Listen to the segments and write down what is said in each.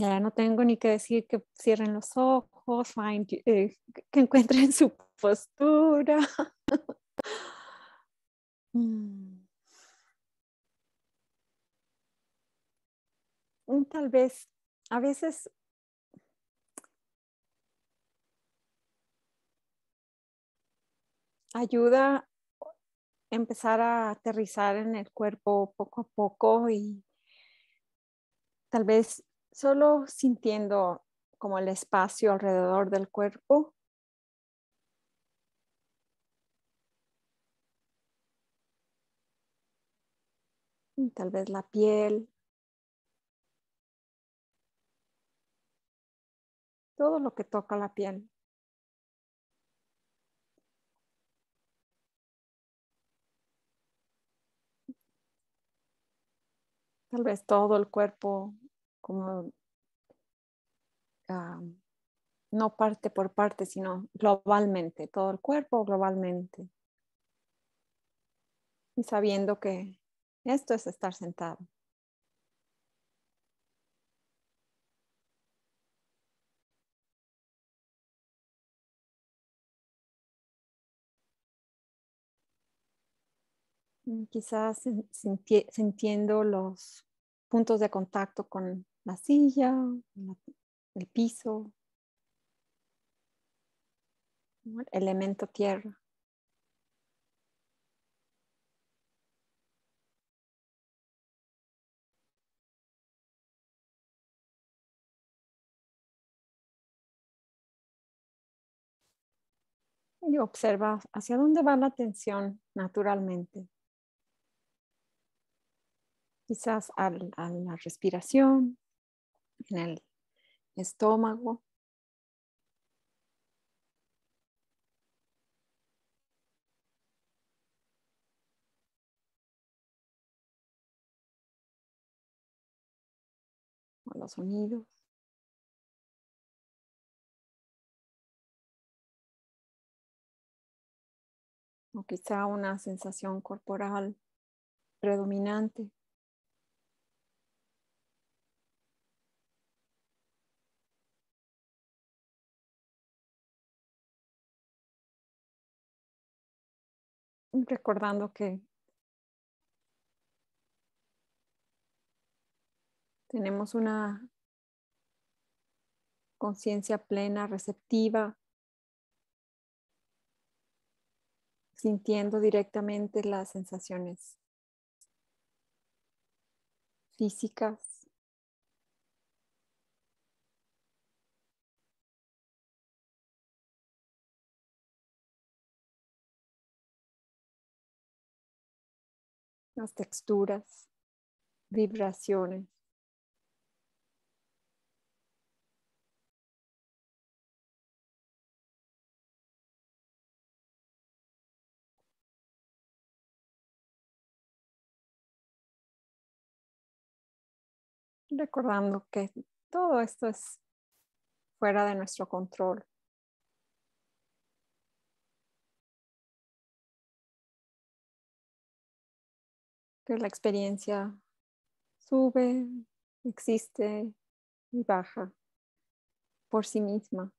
Ya no tengo ni que decir que cierren los ojos, eh, que encuentren su postura. Mm. Mm, tal vez a veces ayuda empezar a aterrizar en el cuerpo poco a poco y tal vez solo sintiendo como el espacio alrededor del cuerpo. Tal vez la piel. Todo lo que toca la piel. Tal vez todo el cuerpo como ah, no parte por parte, sino globalmente, todo el cuerpo globalmente. Y sabiendo que esto es estar sentado. quizás sintiendo los puntos de contacto con la silla, el piso, el elemento tierra. Y observa hacia dónde va la atención naturalmente. Quizás a la respiración, en el estómago. los sonidos. O quizá una sensación corporal predominante. recordando que tenemos una conciencia plena, receptiva, sintiendo directamente las sensaciones físicas las texturas, vibraciones. Recordando que todo esto es fuera de nuestro control. que la experiencia sube, existe y baja por sí misma.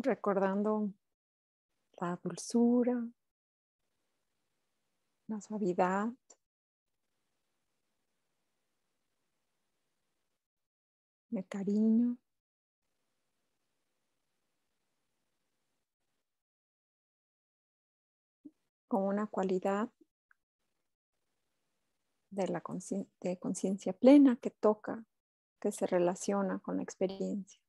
recordando la dulzura, la suavidad. el cariño. como una cualidad de la conciencia plena que toca, que se relaciona con la experiencia.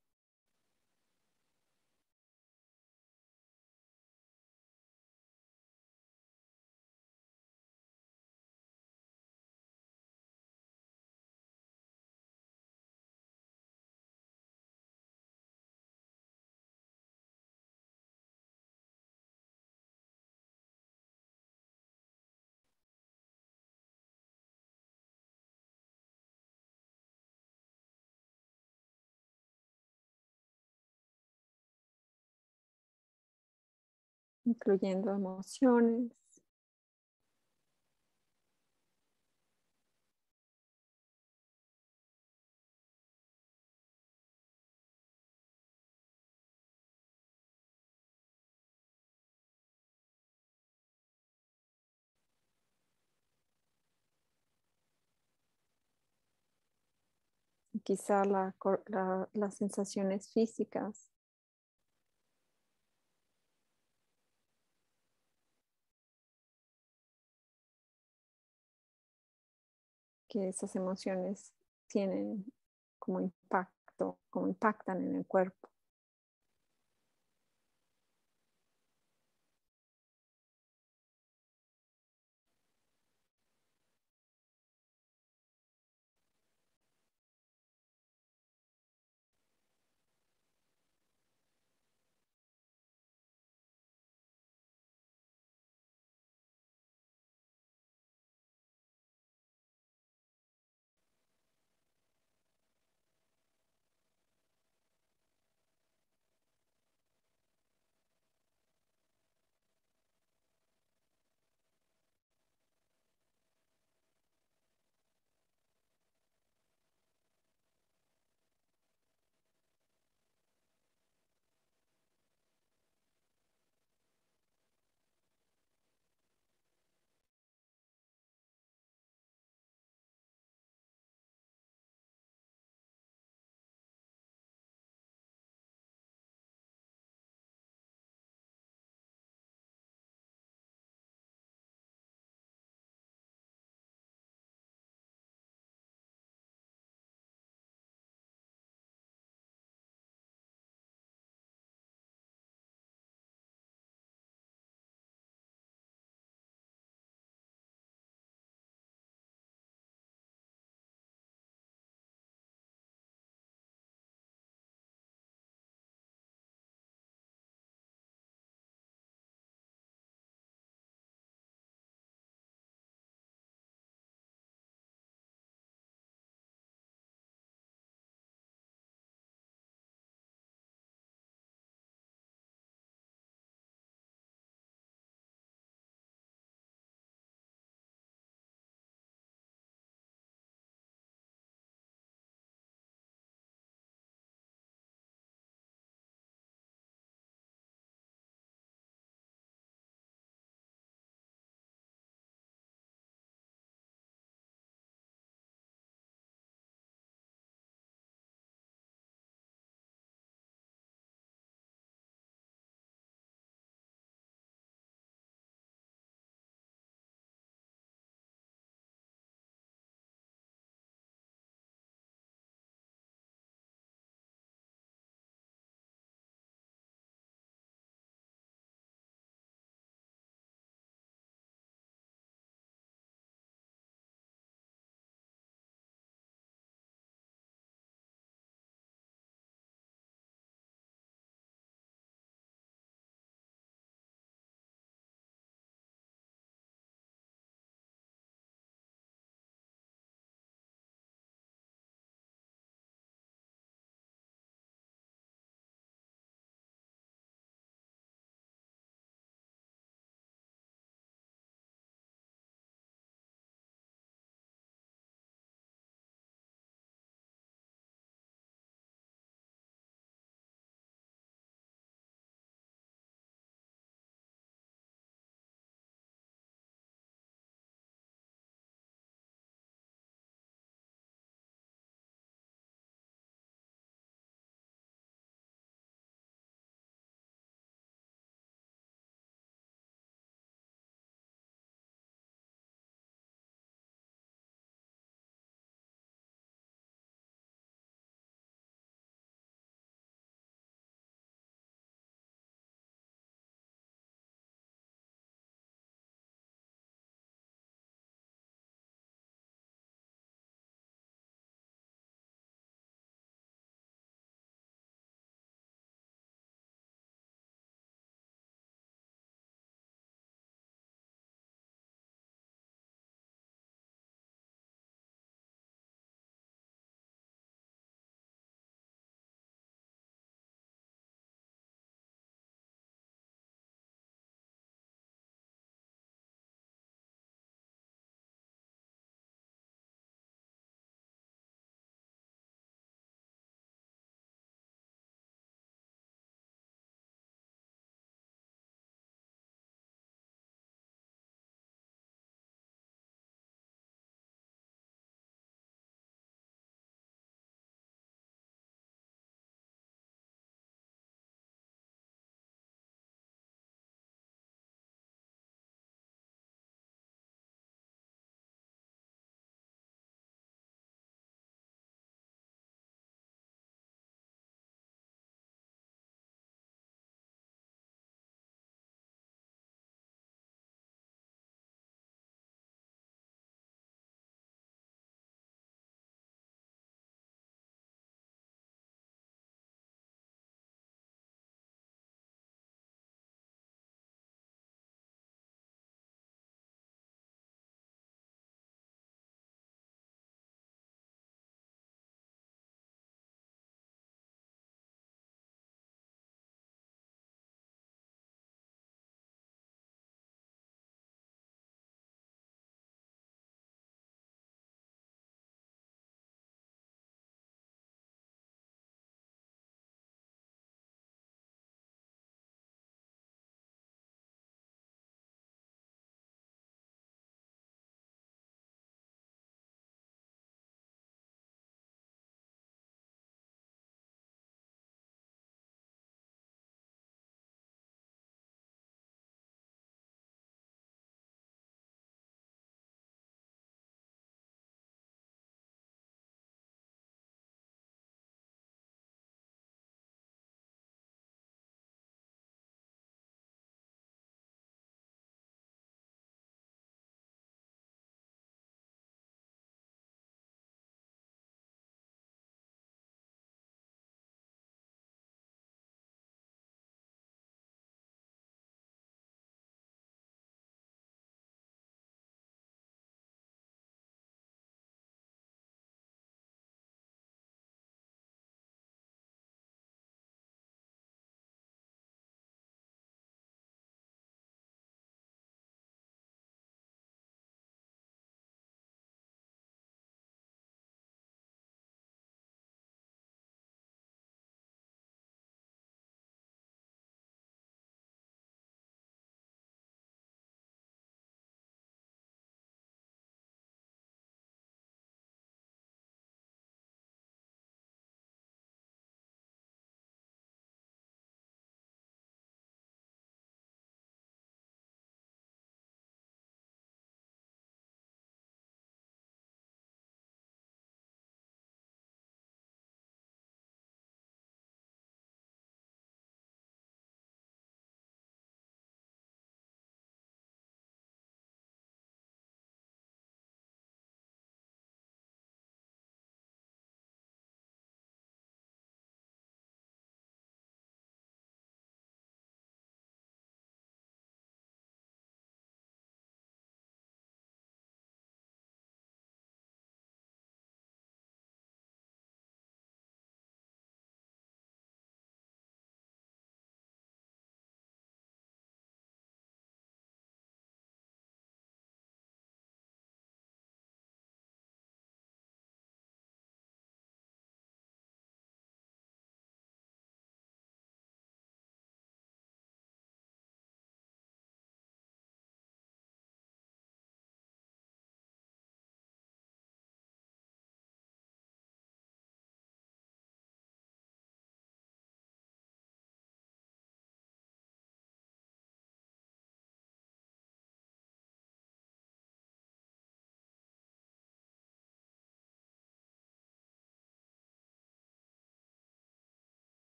incluyendo emociones. quizá la, las sensaciones físicas que esas emociones tienen como impacto, como impactan en el cuerpo.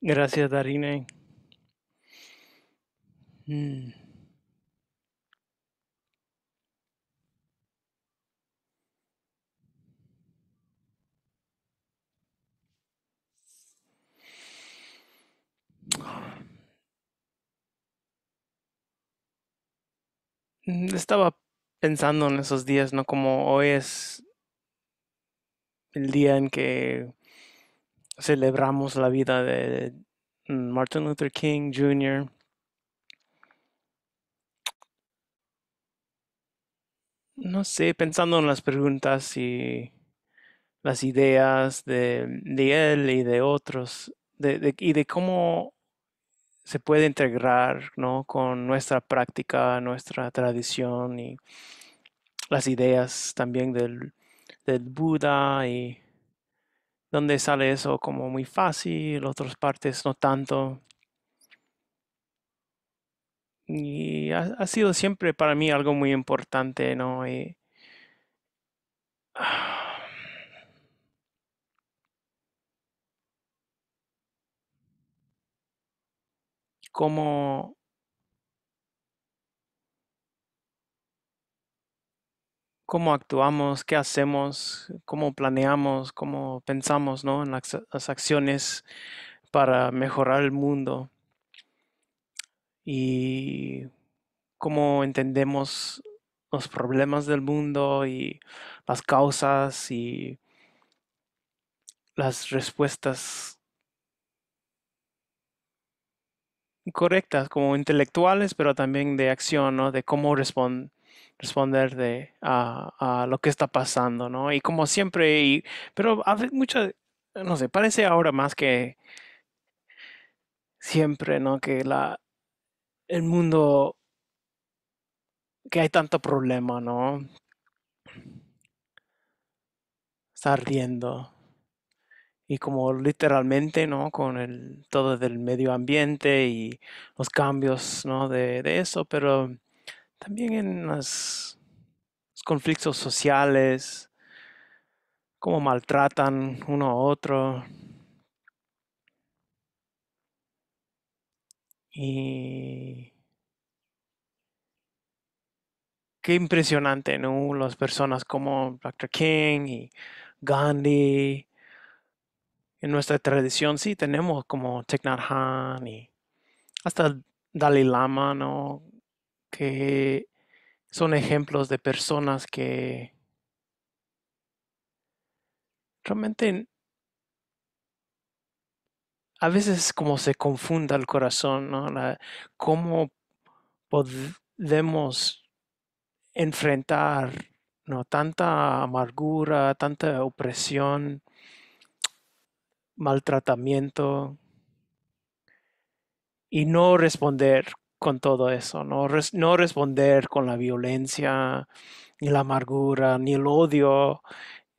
Gracias, Darine. Mm. Mm, estaba pensando en esos días, ¿no? Como hoy es el día en que celebramos la vida de Martin Luther King Jr. No sé, pensando en las preguntas y las ideas de, él y de otros, y de cómo se puede integrar ¿no? con nuestra práctica, nuestra tradición y las ideas también del, del Buda y donde sale eso como muy fácil, otras partes no tanto. Y ha, sido siempre para mí algo muy importante, ¿no? Y, eh, como cómo actuamos, qué hacemos, cómo planeamos, cómo pensamos ¿no? en las, acciones para mejorar el mundo y cómo entendemos los problemas del mundo y las causas y las respuestas correctas como intelectuales, pero también de acción, ¿no? De cómo respond responder de a, lo que está pasando, ¿no? Y como siempre, y, pero a veces no sé, parece ahora más que siempre, ¿no? Que la, el mundo, que hay tanto problema, ¿no? Está ardiendo. Y como literalmente, ¿no? Con el, todo del medio ambiente y los cambios, ¿no? De, de eso, pero también en los conflictos sociales, cómo maltratan uno a otro. Y qué impresionante, ¿no? Las personas como Dr. King y Gandhi. En nuestra tradición sí tenemos como Thich Nhat y hasta Dalai Lama, ¿no? que son ejemplos de personas que realmente a veces como se confunda el corazón, ¿no? ¿Cómo podemos enfrentar ¿no? tanta amargura, tanta opresión, maltratamiento y no responder con todo eso, no, no responder con la violencia, ni la amargura, ni el odio,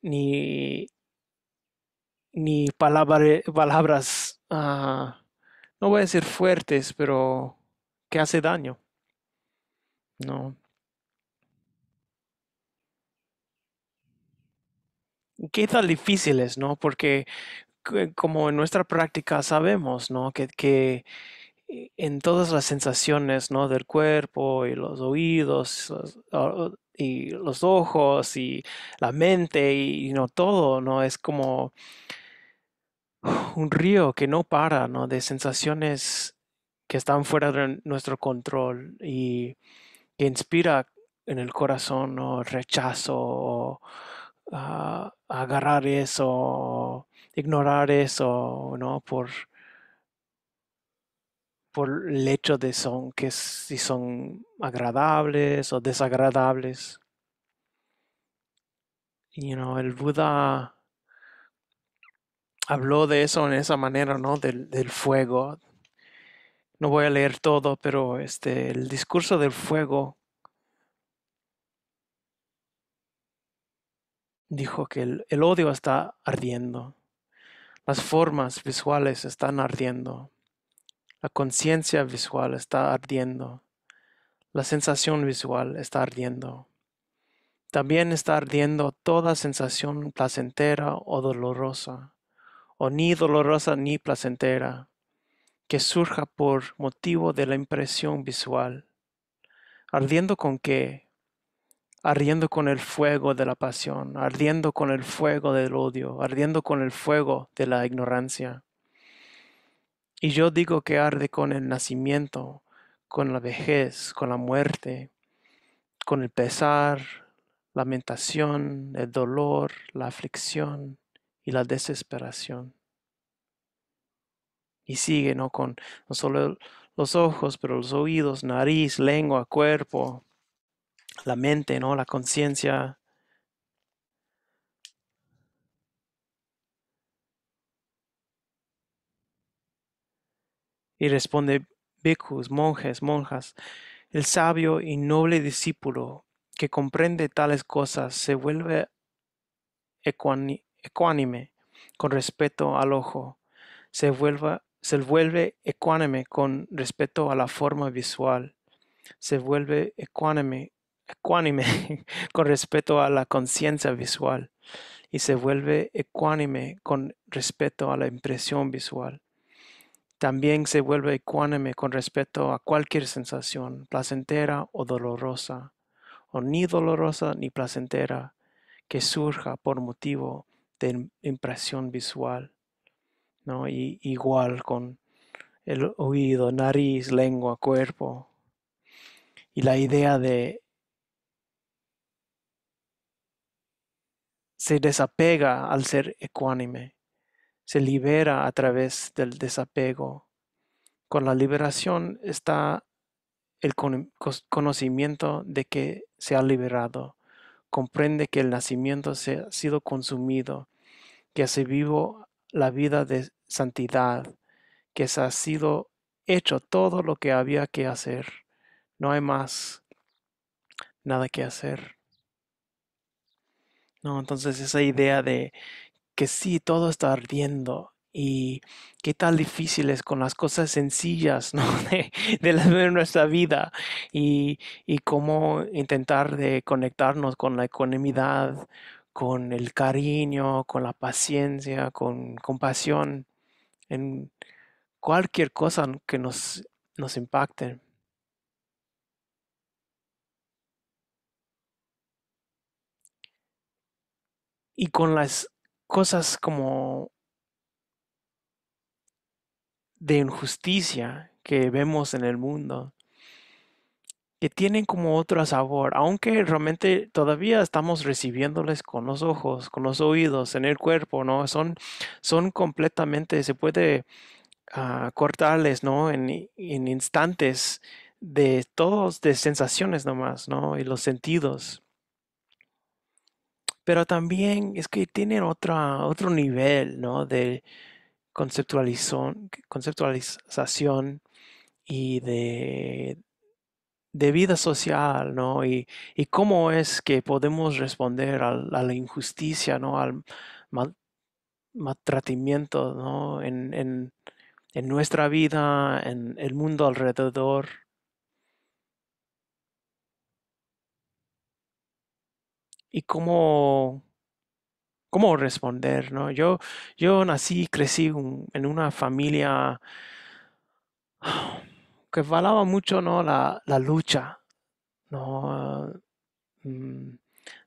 ni, ni palabras, ah, no voy a decir fuertes, pero que hace daño. No. Qué tan difíciles, ¿no? Porque eh, como en nuestra práctica sabemos, ¿no? que eh, en todas las sensaciones, ¿no? Del cuerpo y los oídos y los ojos y la mente y, no todo, ¿no? Es como un río que no para, ¿no? De sensaciones que están fuera de nuestro control y que inspira en el corazón ¿no? rechazo o ah, agarrar eso, ignorar eso, ¿no? Por por el hecho de son, que si son agradables o desagradables. Y el Buda habló de eso en esa manera, ¿no? Del, fuego. No voy a leer todo, pero este, el discurso del fuego dijo que el odio está ardiendo, las formas visuales están ardiendo, la conciencia visual está ardiendo. La sensación visual está ardiendo. También está ardiendo toda sensación placentera o dolorosa, o ni dolorosa ni placentera, que surja por motivo de la impresión visual. ¿Ardiendo con qué? Ardiendo con el fuego de la pasión, ardiendo con el fuego del odio, ardiendo con el fuego de la ignorancia. Y yo digo que arde con el nacimiento, con la vejez, con la muerte, con el pesar, lamentación, el dolor, la aflicción y la desesperación. Y sigue, ¿no? Con no solo los ojos, pero los oídos, nariz, lengua, cuerpo, la mente, ¿no? La conciencia, Y responde, bhikkhus, monjes, monjas, el sabio y noble discípulo que comprende tales cosas se vuelve ecuánime con respeto al ojo, se, vuelve ecuánime con respeto a la forma visual, se vuelve ecuánime, ecuánime con respeto a la conciencia visual y se vuelve ecuánime con respeto a la impresión visual también se vuelve ecuánime con respecto a cualquier sensación, placentera o dolorosa, o ni dolorosa ni placentera, que surja por motivo de impresión visual. ¿no? igual con el oído, nariz, lengua, cuerpo. Y la idea de se desapega al ser ecuánime se libera a través del desapego. Con la liberación está el conocimiento de que se ha liberado. Comprende que el nacimiento se ha sido consumido, que se vivo la vida de santidad, que se ha sido hecho todo lo que había que hacer. No hay más nada que hacer. No, entonces esa idea de que sí, todo está ardiendo y qué tan es con las cosas sencillas de, nuestra vida y, cómo intentar de conectarnos con la economía, con el cariño, con la paciencia, con compasión, en cualquier cosa que nos, nos impacte. Y con las cosas como de injusticia que vemos en el mundo, que tienen como otro sabor, aunque realmente todavía estamos recibiéndoles con los ojos, con los oídos, en el cuerpo, ¿no? Son, son completamente, se puede ah, cortarles, ¿no? En, en instantes de todos, de sensaciones nomás, ¿no? Y los sentidos pero también es que tienen otro nivel de conceptualización, y de, de vida social, Y, cómo es que podemos responder a, la injusticia, ¿no? Al mal, maltratamiento, En, en, nuestra vida, en el mundo alrededor, y cómo, cómo responder, ¿no? Yo, yo nací y crecí en una familia que valaba mucho, ¿no? La, lucha, mm,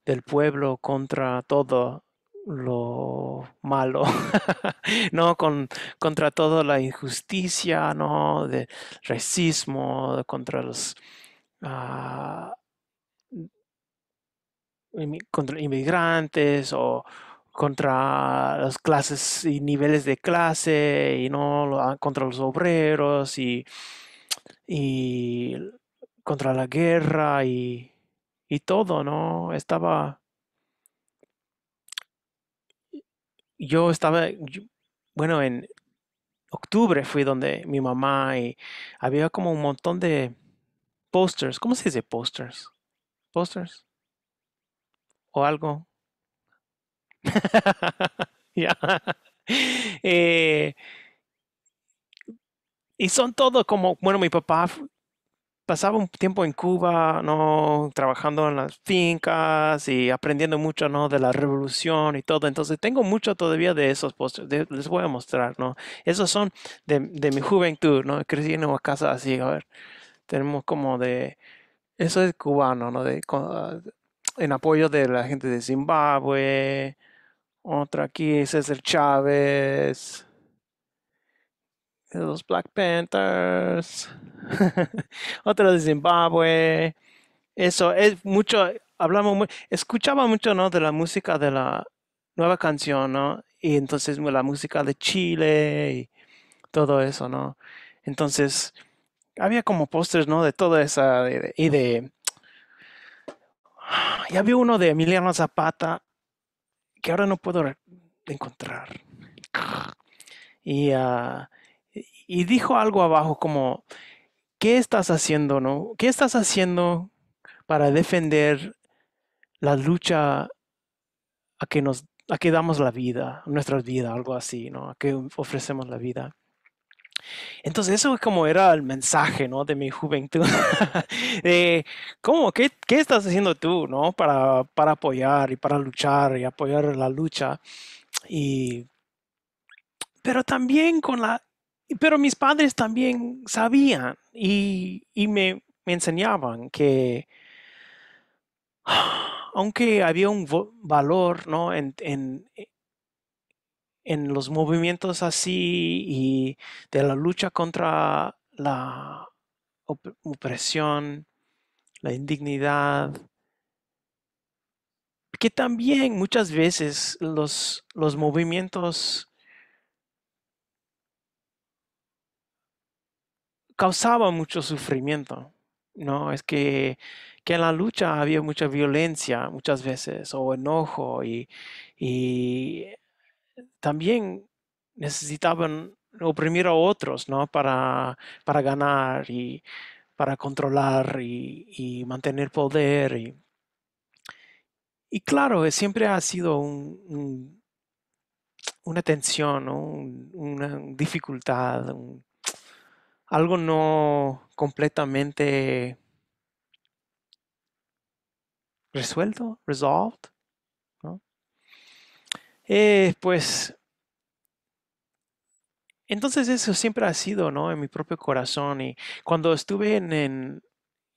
del pueblo contra todo lo malo, ¿no? Con, contra toda la injusticia, ¿no? De racismo, contra los... Ah, contra inmigrantes o contra las clases y niveles de clase y no ah, contra los obreros y, y contra la guerra y, todo, ¿no? Estaba... Yo estaba, bueno, en octubre fui donde mi mamá y había como un montón de posters, ¿cómo se dice posters? Posters o algo. Eh, y son todo como, bueno, mi papá pasaba un tiempo en Cuba, ¿no? Trabajando en las fincas y aprendiendo mucho, ¿no? De la revolución y todo. Entonces tengo mucho todavía de esos postres. les voy a mostrar, ¿no? Esos son de, mi juventud, ¿no? Crecí en una casa así, a ver. Tenemos como de... Eso es cubano, ¿no? De, en apoyo de la gente de Zimbabue, otra aquí, César Chávez, los Black Panthers, otro de Zimbabue. Eso es mucho, hablamos, escuchaba mucho, ¿no? De la música de la nueva canción, ¿no? Y entonces la música de Chile y todo eso, ¿no? Entonces, había como pósters, ¿no? De toda esa, y de Ah, ya vi uno de Emiliano Zapata que ahora no puedo encontrar. Y, ah, y dijo algo abajo como, ¿qué estás haciendo, no? ¿Qué estás haciendo para defender la lucha a que nos a que damos la vida, nuestra vida, algo así, ¿no? A que ofrecemos la vida. Entonces eso es como era el mensaje, ¿no? De mi juventud. de, ¿cómo? ¿Qué, ¿Qué, estás haciendo tú, ¿no? Para, para apoyar y para luchar y apoyar la lucha. Y, pero también con la... Pero mis padres también sabían y, y me, me enseñaban que aunque había un valor ¿no? en, en los movimientos así y de la lucha contra la opresión, la indignidad, que también muchas veces los, los movimientos causaban mucho sufrimiento. No, es que, en la lucha había mucha violencia muchas veces o enojo y también necesitaban oprimir a otros, ¿no? Para, ganar y para controlar y, mantener poder. Y, claro, siempre ha sido una tensión, una dificultad, algo no completamente resuelto, resolved. Eh, pues entonces eso siempre ha sido, ¿no? En mi propio corazón. Y cuando estuve en,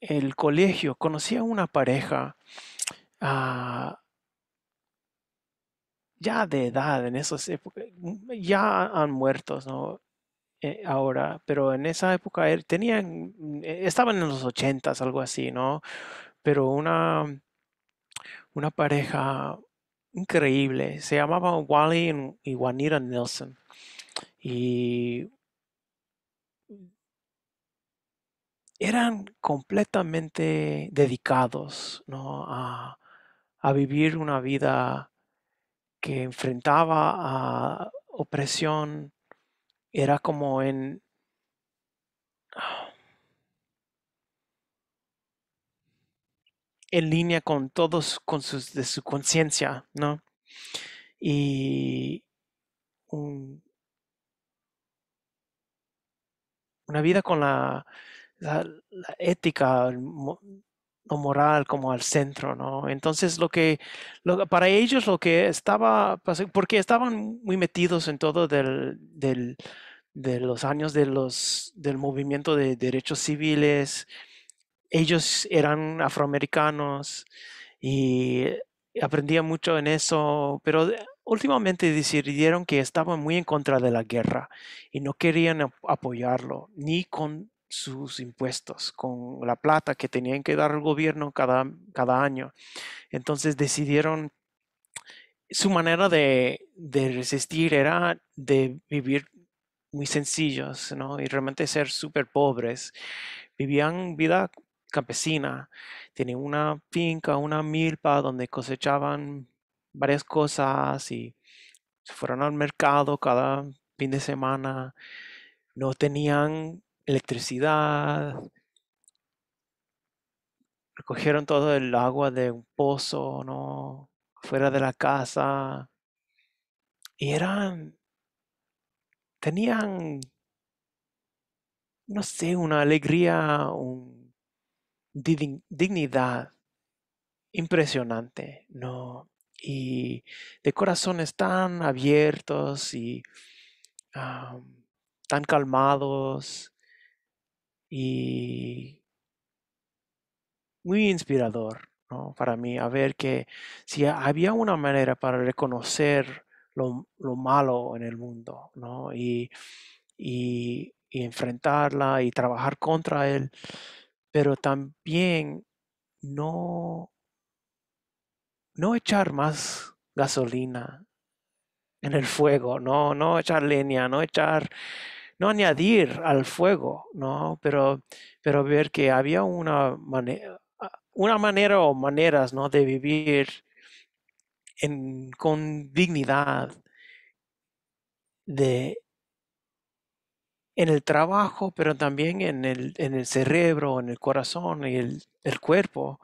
el colegio, conocí a una pareja ah, ya de edad, en esas épocas, mm, ya han muerto, ¿no? Eh, ahora, pero en esa época tenían, mm, eh, estaban en los ochentas, algo así, ¿no? Pero una, una pareja increíble. Se llamaban Wally y Juanita Nelson. Y eran completamente dedicados a, a, vivir una vida que enfrentaba a opresión. Era como en en línea con todos, con sus, de su conciencia, ¿no? Y una vida con la, ética o moral como al centro, ¿no? Entonces, lo que, para ellos lo que estaba, porque estaban muy metidos en todo de los años de los, del movimiento de derechos civiles, ellos eran afroamericanos y aprendían mucho en eso, pero últimamente decidieron que estaban muy en contra de la guerra y no querían apoyarlo, ni con sus impuestos, con la plata que tenían que dar al gobierno cada, cada año. Entonces decidieron, su manera de, resistir era de vivir muy sencillos, ¿no? Y realmente ser súper pobres. Vivían vida campesina, tenía una finca, una milpa donde cosechaban varias cosas y se fueron al mercado cada fin de semana, no tenían electricidad, recogieron todo el agua de un pozo, ¿no? Fuera de la casa. Y eran, tenían, no sé, una alegría, un, dignidad impresionante, ¿no? Y de corazones tan abiertos y tan calmados y muy inspirador ¿no? para mí a ver que si había una manera para reconocer lo, malo en el mundo ¿no? y, y enfrentarla y trabajar contra él pero también no, no echar más gasolina en el fuego, no, no echar leña, no echar, no añadir al fuego, ¿no? Pero, pero ver que había una manera, una manera o maneras, De vivir con dignidad, de en el trabajo, pero también en el, en el cerebro, en el corazón y el, el cuerpo.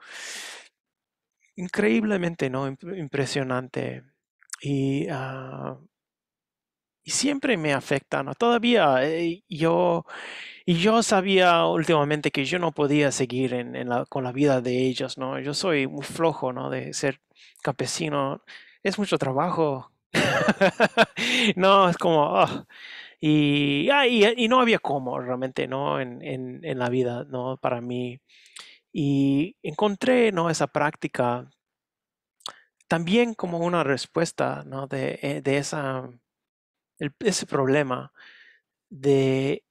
Increíblemente ¿no? impresionante. Y, ah, y siempre me afecta, ¿no? Todavía eh, yo, y yo sabía últimamente que yo no podía seguir en, en la, con la vida de ellos, ¿no? Yo soy muy flojo, ¿no? De ser campesino. Es mucho trabajo. no, es como, ah, Ah, y, y, no había cómo realmente, ¿no? En, la vida, ¿no? Para mí. Y encontré, ¿no? Esa práctica también como una respuesta, eh, De, esa, ese problema de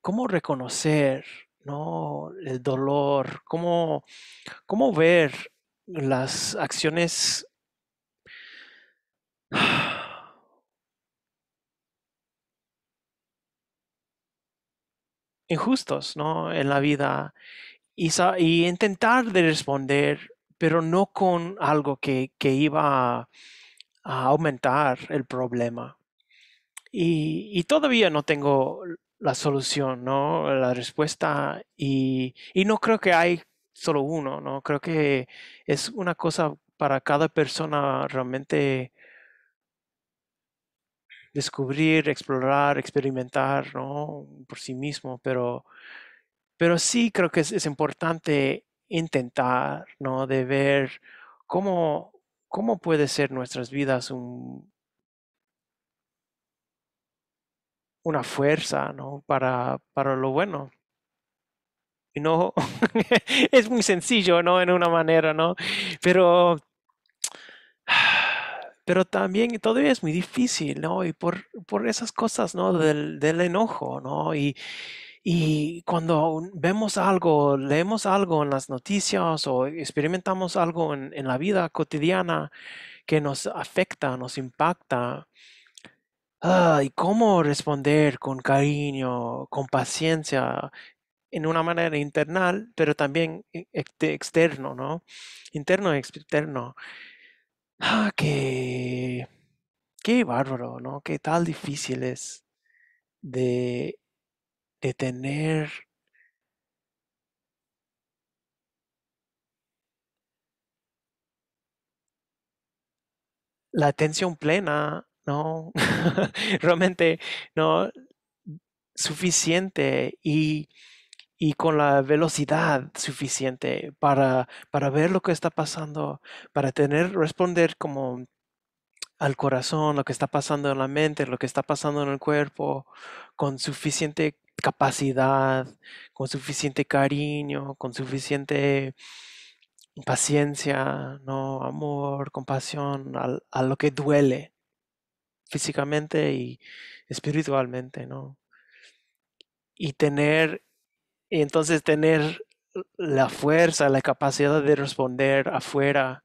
cómo reconocer, ¿no? El dolor, cómo, cómo ver las acciones injustos ¿no? en la vida y, intentar de responder, pero no con algo que, iba a, aumentar el problema. Y, todavía no tengo la solución, ¿no? la respuesta, y, y, no creo que hay solo uno, ¿no? creo que es una cosa para cada persona realmente descubrir, explorar, experimentar ¿no? por sí mismo, pero, pero sí creo que es, importante intentar, ¿no? De ver cómo, cómo puede ser nuestras vidas un, una fuerza, ¿no? Para, lo bueno. Y no, es muy sencillo, ¿no? En una manera, ¿no? Pero pero también todavía es muy difícil, ¿no? Y por, por esas cosas, ¿no? Del, del enojo, ¿no? Y, y cuando vemos algo, leemos algo en las noticias o experimentamos algo en, en, la vida cotidiana que nos afecta, nos impacta, y cómo responder con cariño, con paciencia, en una manera internal, pero también e, e, externo, ¿no? Interno y externo. Ah, qué, qué bárbaro, ¿no? Qué tal difícil es de, de tener la atención plena, ¿no? Realmente, ¿no? Suficiente y y con la velocidad suficiente para, para ver lo que está pasando, para tener, responder como al corazón, lo que está pasando en la mente, lo que está pasando en el cuerpo, con suficiente capacidad, con suficiente cariño, con suficiente paciencia, no amor, compasión a, a lo que duele físicamente y espiritualmente, ¿no? Y tener y entonces tener la fuerza, la capacidad de responder afuera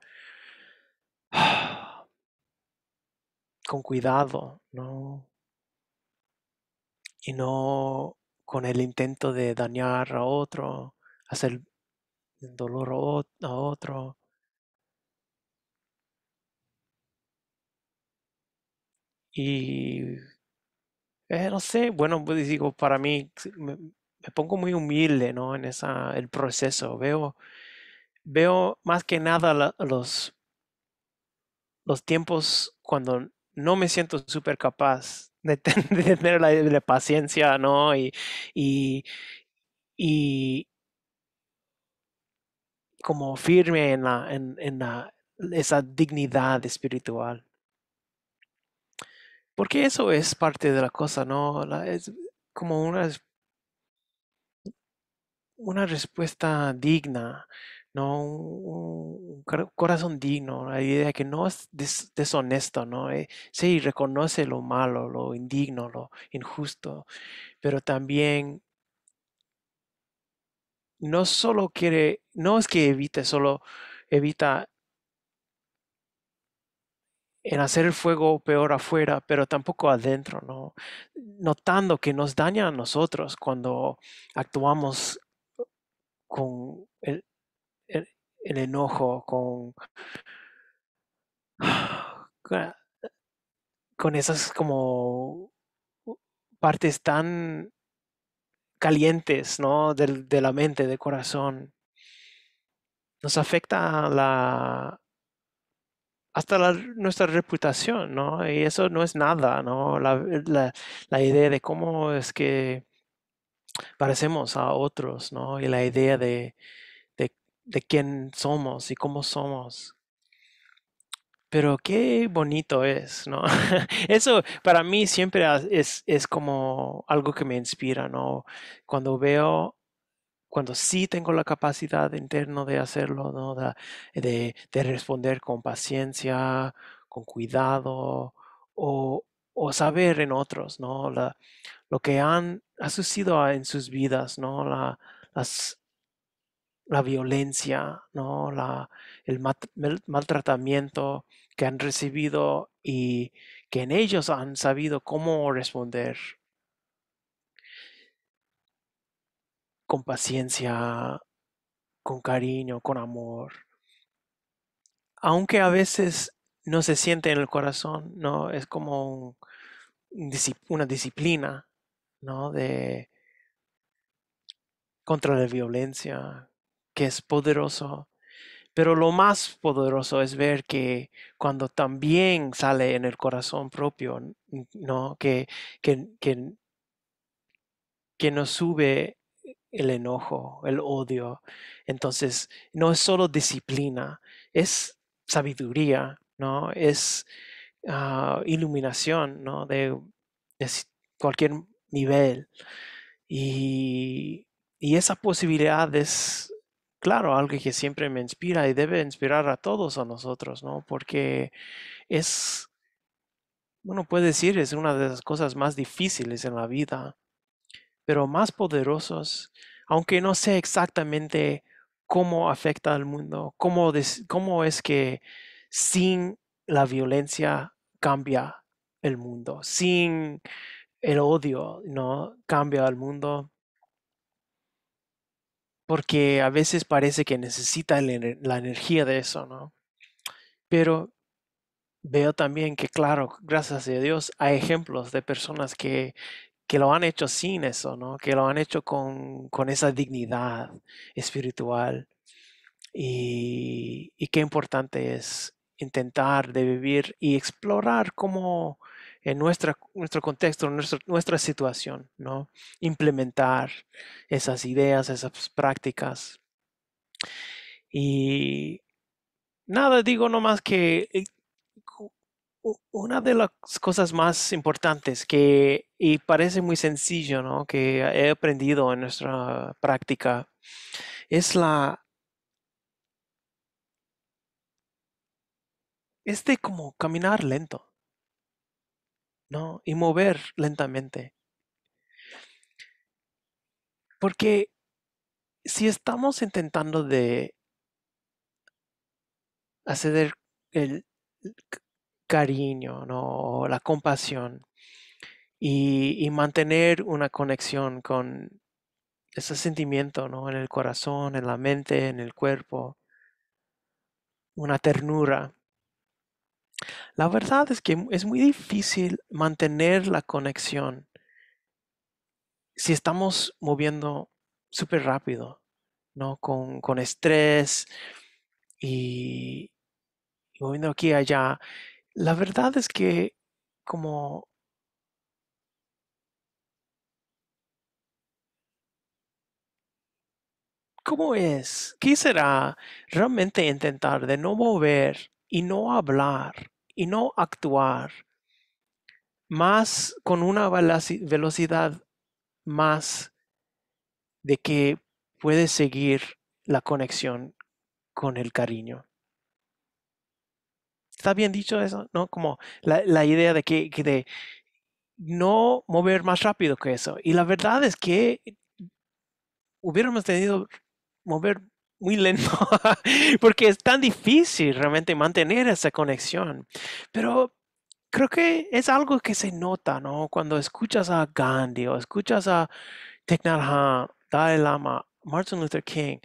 con cuidado, ¿no? Y no con el intento de dañar a otro, hacer dolor a otro. Y eh, no sé, bueno, pues digo, para mí me pongo muy humilde, ¿no? En esa, el proceso. Veo, veo más que nada los, los tiempos cuando no me siento súper capaz de, tener la, paciencia, ¿no? Y, y, como firme en, la, en, esa dignidad espiritual. Porque eso es parte de la cosa, ¿no? es como una una respuesta digna, ¿no? Un, corazón digno, la idea que no es deshonesto, ¿no? Eh, sí, reconoce lo malo, lo indigno, lo injusto, pero también no solo quiere, no es que evite, solo evita en hacer el fuego peor afuera, pero tampoco adentro, ¿no? Notando que nos daña a nosotros cuando actuamos con el, enojo, con, ah, con esas como partes tan calientes, De, la mente, de corazón. Nos afecta la, hasta nuestra reputación, Y eso no es nada, la, idea de cómo es que parecemos a otros, ¿no? Y la idea de, quién somos y cómo somos. Pero qué bonito es, ¿no? Eso para mí siempre es, como algo que me inspira, ¿no? Cuando veo cuando sí tengo la capacidad interna de hacerlo, ¿no? de, responder con paciencia, con cuidado, o, saber en otros, ¿no? lo que han, ha sucedido en sus vidas, La, violencia, ¿no? el, maltratamiento que han recibido y que en ellos han sabido cómo responder con paciencia, con cariño, con amor. Aunque a veces no se siente en el corazón, ¿no? Es como una disciplina ¿no? De contra la violencia, que es poderoso. Pero lo más poderoso es ver que cuando también sale en el corazón propio, ¿no? Que, que, nos sube el enojo, el odio. Entonces, no es solo disciplina, es sabiduría, ¿no? Es ah, iluminación, ¿no? de, cualquier nivel. Y, esa posibilidad es, claro, algo que siempre me inspira y debe inspirar a todos a nosotros, ¿no? Porque es, bueno puede decir, es una de las cosas más difíciles en la vida, pero más poderosos, aunque no sé exactamente cómo afecta al mundo, cómo, cómo es que sin la violencia cambia el mundo, sin el odio no cambia al mundo porque a veces parece que necesita la energía de eso, ¿no? Pero veo también que, claro, gracias a Dios hay ejemplos de personas que, lo han hecho sin eso, ¿no? Que lo han hecho con, esa dignidad espiritual. Y, y, qué importante es intentar de vivir y explorar cómo, en nuestra, nuestro contexto, nuestra, nuestra situación, ¿no? Implementar esas ideas, esas prácticas. Y nada, digo nomás que eh, una de las cosas más importantes que, y parece muy sencillo, ¿no? Que he aprendido en nuestra práctica, es la... Este como caminar lento. ¿no? Y mover lentamente. Porque si estamos intentando de acceder el cariño, ¿no? O la compasión y, mantener una conexión con ese sentimiento, ¿no? En el corazón, en la mente, en el cuerpo, una ternura. La verdad es que es muy difícil mantener la conexión si estamos moviendo súper rápido, ¿no? Con, estrés y, moviendo aquí y allá. La verdad es que como... ¿Cómo es? ¿Qué será realmente intentar de no mover y no hablar y no actuar más con una velocidad más de que puede seguir la conexión con el cariño. ¿Está bien dicho eso? ¿No? Como la, idea de que, de no mover más rápido que eso. Y la verdad es que hubiéramos tenido mover muy lento, porque es tan difícil realmente mantener esa conexión. Pero creo que es algo que se nota, ¿no? Cuando escuchas a Gandhi o escuchas a Thich Nhat Dalai Lama, Martin Luther King,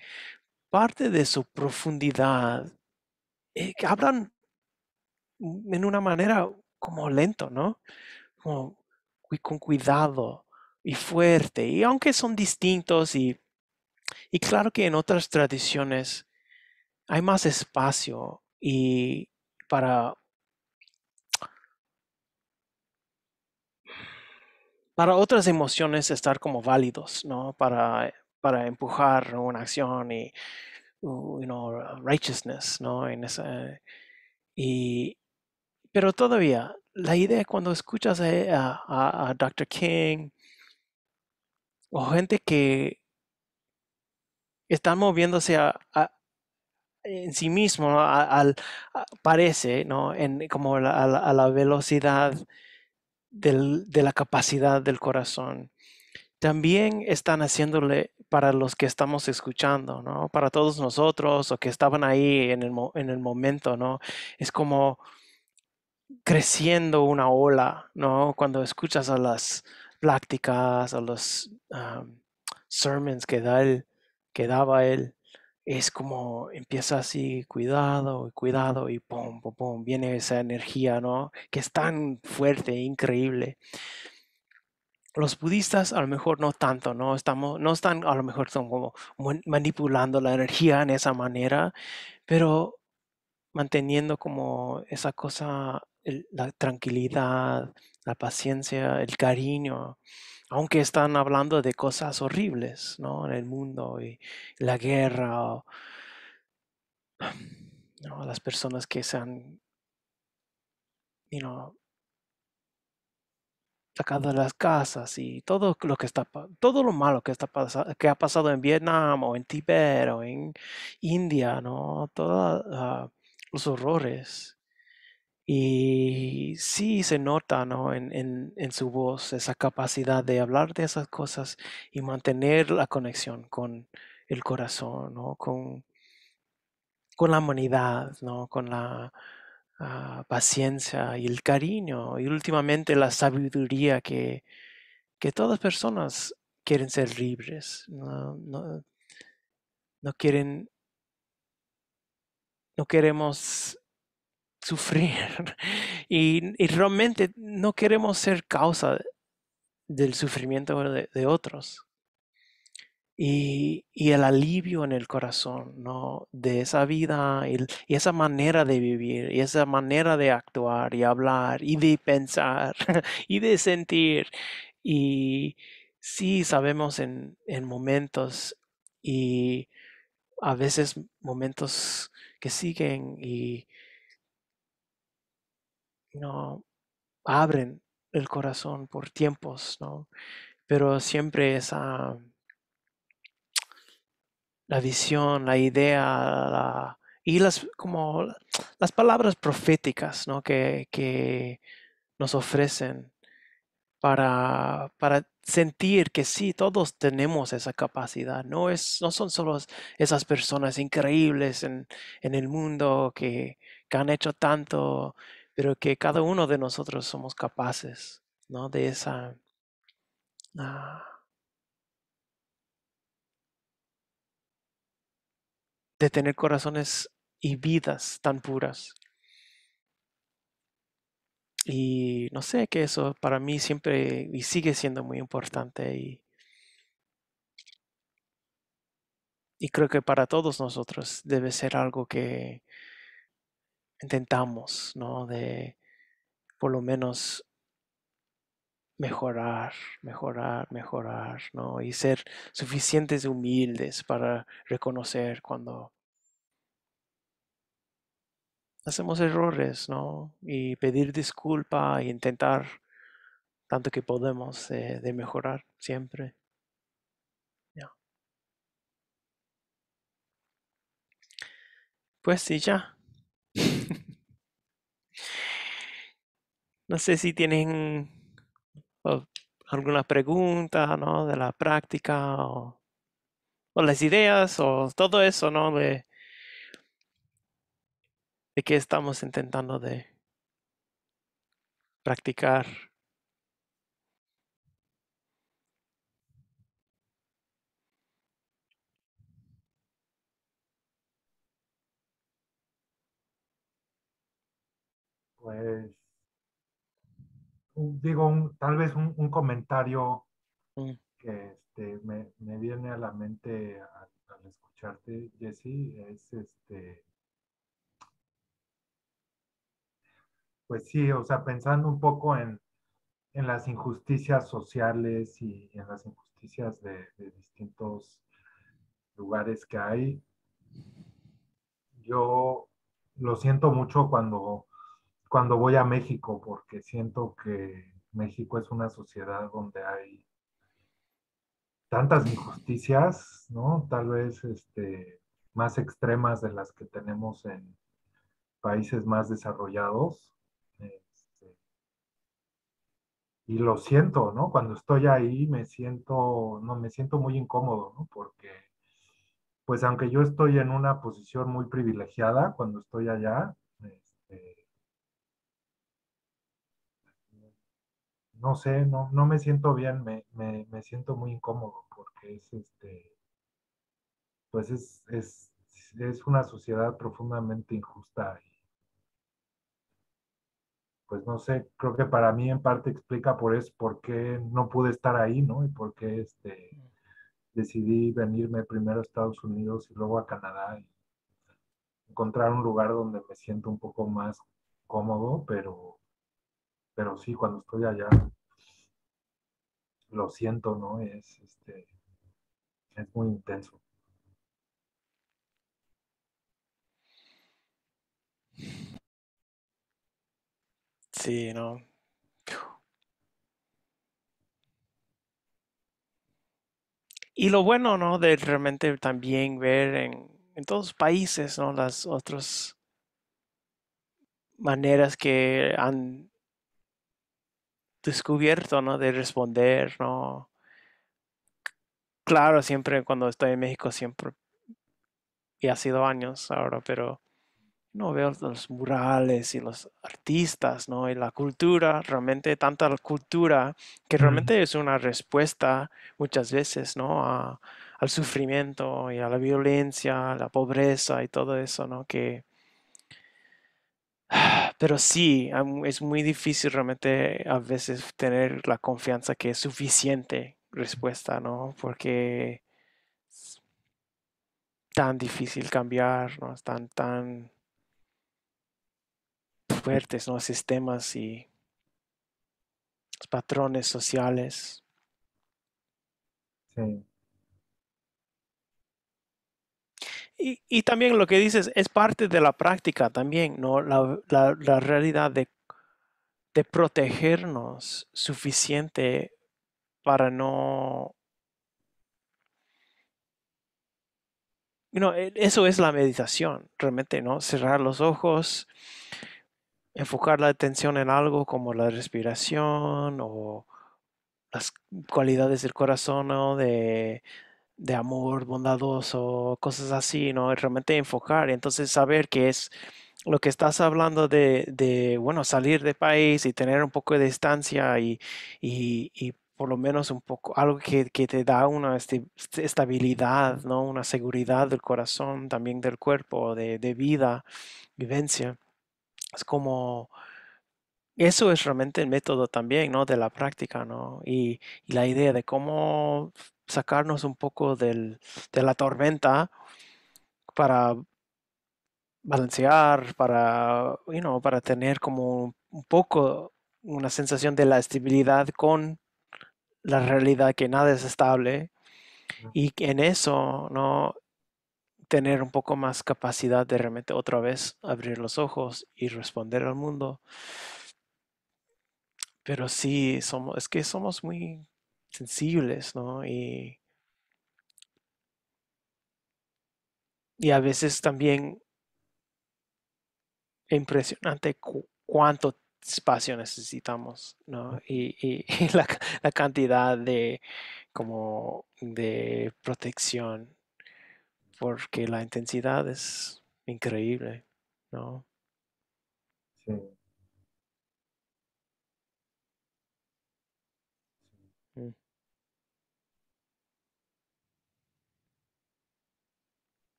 parte de su profundidad, eh, que hablan en una manera como lento, ¿no? Como con cuidado y fuerte. Y aunque son distintos y y claro que en otras tradiciones hay más espacio y para, para otras emociones estar como válidos, ¿no? Para, empujar una acción y uh, you righteousness, ¿no? En esa, y, pero todavía, la idea cuando escuchas eh, a, a Dr. King o gente que están moviéndose en sí mismo, al, parece, ¿no? En, como a, la, velocidad de la capacidad del corazón. También están haciéndole para los que estamos escuchando, ¿no? Para todos nosotros o que estaban ahí en el, en el momento, ¿no? Es como creciendo una ola, ¿no? Cuando escuchas a las prácticas, a los sermons que da el, que daba él es como empieza así, cuidado, cuidado, y pum, pum, pum, viene esa energía, ¿no? Que es tan fuerte, e increíble. Los budistas a lo mejor no tanto, ¿no? Estamos, no están, a lo mejor son como manipulando la energía en esa manera, pero manteniendo como esa cosa, la tranquilidad, la paciencia, el cariño aunque están hablando de cosas horribles ¿no? en el mundo y la guerra, las personas que se han sacado de las casas y todo lo que está todo lo malo que está que ha pasado en Vietnam o en Tibet o en India, ¿no? todos ah, los horrores y sí se nota en, su voz esa capacidad de hablar de esas cosas y mantener la conexión con el corazón, con, con la humanidad, con la ah, paciencia y el cariño y últimamente la sabiduría que, que todas personas quieren ser libres, no, no quieren, no queremos sufrir. Y, realmente no queremos ser causa del sufrimiento de, otros. Y, el alivio en el corazón, ¿no? De esa vida y, esa manera de vivir, y esa manera de actuar y hablar y de pensar y de sentir. Y sí sabemos en momentos y a veces momentos que siguen y ¿no? abren el corazón por tiempos, ¿no? pero siempre esa la visión, la idea y las como las palabras proféticas ¿no? que, nos ofrecen para, para, sentir que sí, todos tenemos esa capacidad. No, es, no son solo esas personas increíbles en, el mundo que, que han hecho tanto, pero que cada uno de nosotros somos capaces, ¿no? De esa... Ah, de tener corazones y vidas tan puras. Y no sé, que eso para mí siempre y sigue siendo muy importante y creo que para todos nosotros debe ser algo que, intentamos, ¿no? De por lo menos mejorar, mejorar, mejorar, ¿no? Y ser suficientes humildes para reconocer cuando hacemos errores, ¿no? Y pedir disculpa e intentar tanto que podemos eh, de mejorar siempre. Pues sí, ya. No sé si tienen alguna pregunta, ¿no? De la práctica o, las ideas o todo eso, ¿no? De, qué estamos intentando de practicar. Pues digo, tal vez un, comentario mm. que este, me, viene a la mente al, escucharte, Jesse, es este, pues sí, o sea, pensando un poco en, las injusticias sociales y, en las injusticias de, de, distintos lugares que hay, yo lo siento mucho cuando cuando voy a México, porque siento que México es una sociedad donde hay tantas injusticias, ¿no? Tal vez este, más extremas de las que tenemos en países más desarrollados. Este, y lo siento, ¿no? Cuando estoy ahí me siento, no, me siento muy incómodo, ¿no? Porque, pues aunque yo estoy en una posición muy privilegiada cuando estoy allá, este, no sé, no, no me siento bien, me, siento muy incómodo porque es este, pues es, una sociedad profundamente injusta pues no sé, creo que para mí en parte explica por eso, por qué no pude estar ahí, ¿no? Y por qué este, mm. decidí venirme primero a Estados Unidos y luego a Canadá y encontrar un lugar donde me siento un poco más cómodo, pero, pero sí, cuando estoy allá lo siento, ¿no? Es, este, es muy intenso. Sí, no. Y lo bueno, ¿no? De realmente también ver en, en todos los países, ¿no? Las otras maneras que han descubierto, ¿no? De responder, ¿no? Claro, siempre cuando estoy en México, siempre, y ha sido años ahora, pero no veo los murales y los artistas, ¿no? Y la cultura, realmente tanta cultura, que realmente es una respuesta muchas veces, ¿no? al sufrimiento y a la violencia, la pobreza y todo eso, ¿no? Que pero sí, es muy difícil realmente a veces tener la confianza que es suficiente respuesta, ¿no? Porque es tan difícil cambiar, ¿no? Están tan fuertes, ¿no? Sistemas y los patrones sociales. Sí. Y, también lo que dices es parte de la práctica también, ¿no? La, realidad de, protegernos suficiente para no... no eh, eso es la meditación, realmente, ¿no? Cerrar los ojos, enfocar la atención en algo como la respiración o las cualidades del corazón, ¿no? de, de amor bondadoso, cosas así, ¿no? Realmente enfocar, entonces saber que es lo que estás hablando de, de bueno, salir de país y tener un poco de distancia y, y, por lo menos un poco, algo que, te da una estabilidad, ¿no? Una seguridad del corazón, también del cuerpo, de, vida, vivencia. Es como, eso es realmente el método también, ¿no? De la práctica, ¿no? Y, y la idea de cómo sacarnos un poco de la tormenta para balancear, para, para tener como un poco una sensación de la estabilidad con la realidad que nada es estable y en eso, ¿no? Tener un poco más capacidad de realmente otra vez abrir los ojos y responder al mundo. Pero sí, somos, es que somos muy sensibles, ¿no? Y, y a veces también impresionante cuánto espacio necesitamos, ¿no? Y, la, cantidad de como de protección, porque la intensidad es increíble, ¿no? Sí.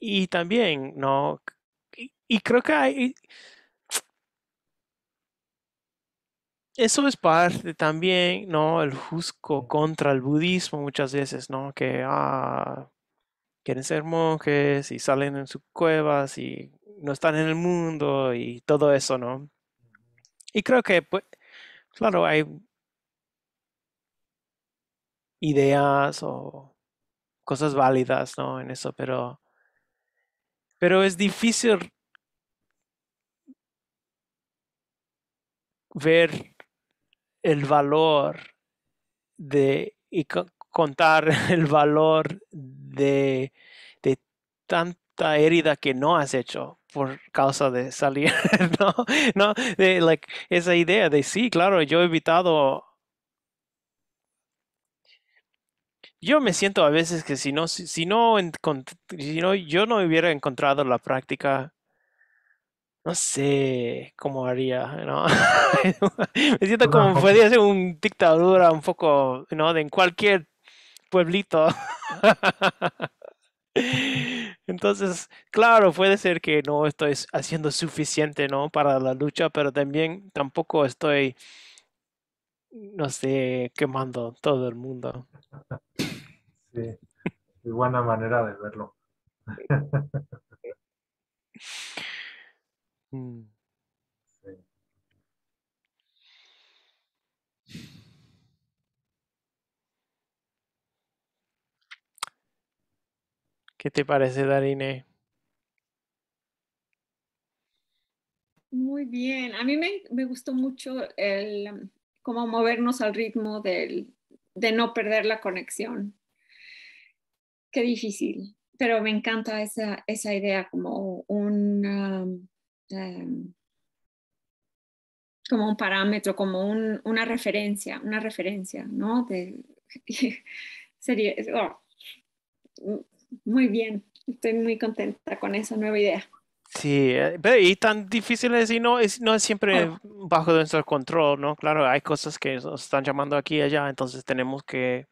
Y también, ¿no? Y, creo que hay... Eso es parte también, ¿no? El juzgo contra el budismo muchas veces, ¿no? Que, ah, quieren ser monjes y salen en sus cuevas y no están en el mundo y todo eso, ¿no? Y creo que, pues, claro, hay ideas o cosas válidas, ¿no? En eso, pero pero es difícil ver el valor de y contar el valor de, tanta herida que no has hecho por causa de salir, esa idea de sí, claro, yo he evitado Yo me siento a veces que si no, si, si, no, si no, yo no hubiera encontrado la práctica, no sé cómo haría, ¿no? me siento como podría ser un dictadura un poco, ¿no? De en cualquier pueblito. Entonces, claro, puede ser que no estoy haciendo suficiente, ¿no? Para la lucha, pero también tampoco estoy no sé, quemando todo el mundo. Sí, buena manera de verlo. Mm. ¿Qué te parece, Darine? Muy bien, a mí me, me gustó mucho el, como movernos al ritmo de no perder la conexión. Qué difícil, pero me encanta esa, esa idea como un, em, como un parámetro, como una referencia, una referencia, ¿no? De, sería, oh, muy bien, estoy muy contenta con esa nueva idea. Sí, eh, pero y tan difícil es y no es, no es siempre bajo nuestro control, ¿no? Claro, hay cosas que nos están llamando aquí y allá, entonces tenemos que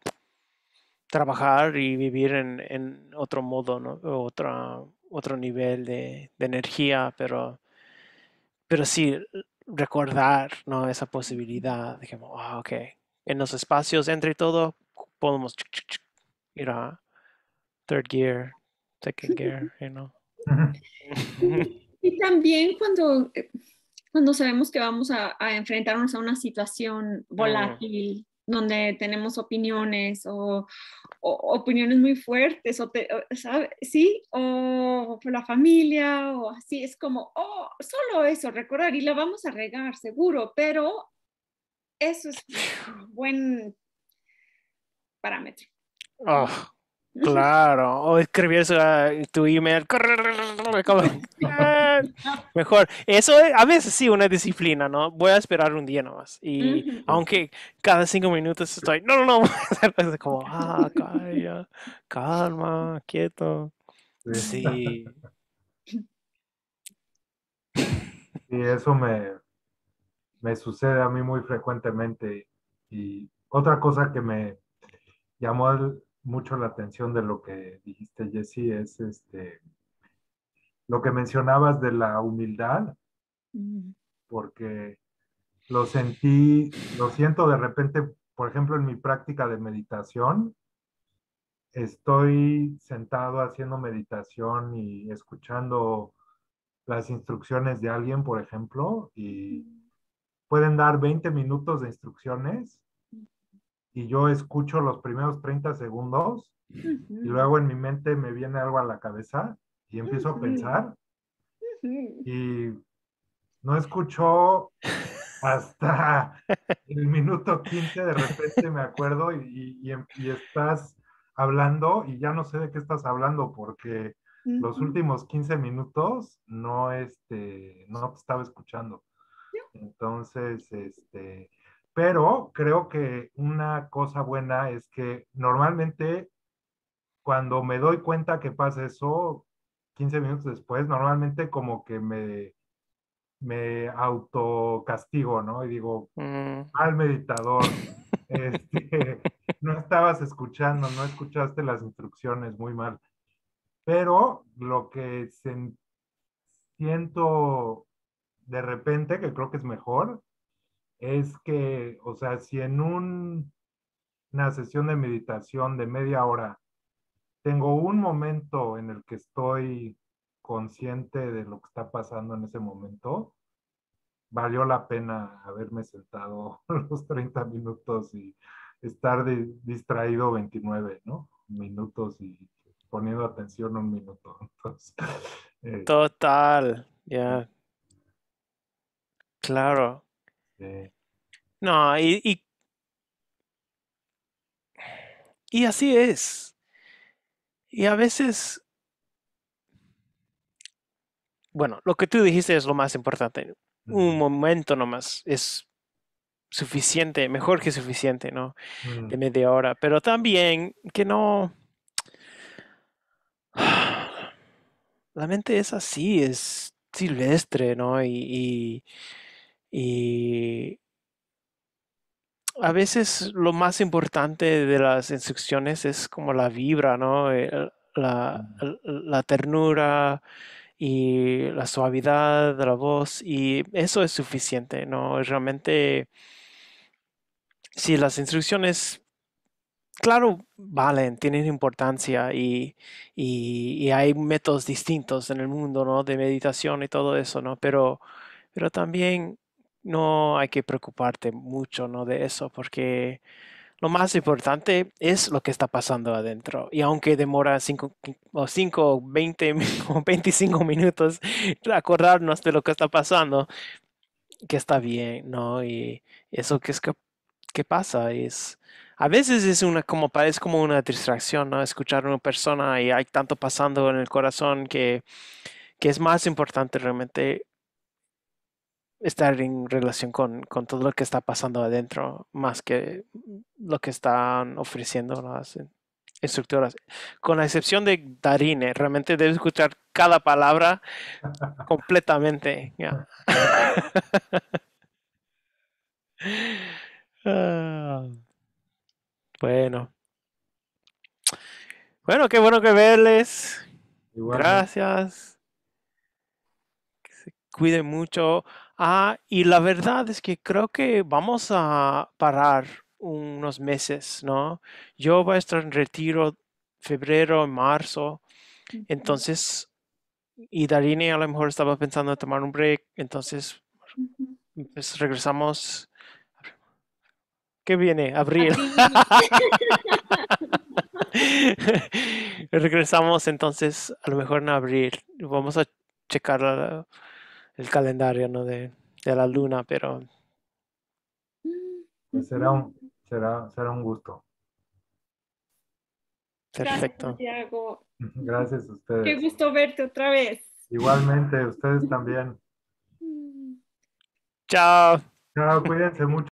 trabajar y vivir en, otro modo, ¿no? Otra, otro nivel de, energía, pero, pero sí recordar, ¿no? Esa posibilidad, digamos, ah, ok, en los espacios entre todo podemos ir a third gear, second gear, you know. Y, también cuando, eh, cuando sabemos que vamos a, enfrentarnos a una situación ah. volátil, donde tenemos opiniones o, opiniones muy fuertes, o ¿sabes? Sí, o por la familia, o así, es como, oh, solo eso, recordar, y la vamos a regar, seguro, pero eso es un buen parámetro. Ah. Claro, o escribir su, tu email. Ah, mejor. Eso a veces sí una disciplina, ¿no? Voy a esperar un día nomás. Y aunque cada cinco minutos estoy, no, no, no. como, ah, calma, quieto. Sí. Y eso me, me sucede a mí muy frecuentemente. Y otra cosa que me llamó al mucho la atención de lo que dijiste, Jesse, es este, lo que mencionabas de la humildad, mm. porque lo sentí, lo siento de repente, por ejemplo, en mi práctica de meditación, estoy sentado haciendo meditación y escuchando las instrucciones de alguien, por ejemplo, y mm. pueden dar 20 minutos de instrucciones y yo escucho los primeros 30 segundos y luego en mi mente me viene algo a la cabeza y empiezo a pensar y no escucho hasta el minuto 15 de repente me acuerdo em, y, estás hablando y ya no sé de qué estás hablando porque los últimos 15 minutos no, este, no te estaba escuchando. Entonces, este, pero creo que una cosa buena es que normalmente cuando me doy cuenta que pasa eso, 15 minutos después, normalmente como que me, me autocastigo, ¿no? Y digo, mm. al meditador, este, no estabas escuchando, no escuchaste las instrucciones muy mal. Pero lo que siento de repente, que creo que es mejor, es que, o sea, si en una sesión de meditación de media hora tengo un momento en el que estoy consciente de lo que está pasando en ese momento, valió la pena haberme sentado los 30 minutos y estar distraído 29, ¿no? Minutos y poniendo atención un minuto. Eh. Total, ya. Claro. No, y, y, así es. Y a veces, bueno, lo que tú dijiste es lo más importante. Un momento nomás es suficiente, mejor que suficiente, ¿no? Mm. De media hora. Pero también que no... La mente es así, es silvestre, ¿no? y, y a veces lo más importante de las instrucciones es como la vibra, ¿no? La, ternura y la suavidad de la voz y eso es suficiente, ¿no? Realmente, si las instrucciones, claro, valen, tienen importancia y, y hay métodos distintos en el mundo, ¿no? De meditación y todo eso, ¿no? Pero, pero también no hay que preocuparte mucho ¿no? de eso porque lo más importante es lo que está pasando adentro. Y aunque demora 5 o 5, 20 o 25 minutos acordarnos de lo que está pasando, que está bien, ¿no? Y eso que es que, pasa es... A veces es una como parece como una distracción, ¿no? Escuchar a una persona y hay tanto pasando en el corazón que, que es más importante realmente estar en relación con, todo lo que está pasando adentro, más que lo que están ofreciendo las instructoras. Con la excepción de Darine, realmente debes escuchar cada palabra completamente. Ah. bueno. Bueno, qué bueno que verles. Gracias. Que se cuide mucho. Ah, y la verdad es que creo que vamos a parar unos meses, ¿no? Yo voy a estar en retiro febrero, marzo, entonces, y Darine a lo mejor estaba pensando en tomar un break, entonces, pues, regresamos. ¿Qué viene? Abril. regresamos entonces, a lo mejor en abril. Vamos a checar la, el calendario ¿no? de, la luna, pero... Pues será un, será, será un gusto. Perfecto. Gracias, Gracias a ustedes. Qué gusto verte otra vez. Igualmente, ustedes también. Chao. Chao, cuídense mucho.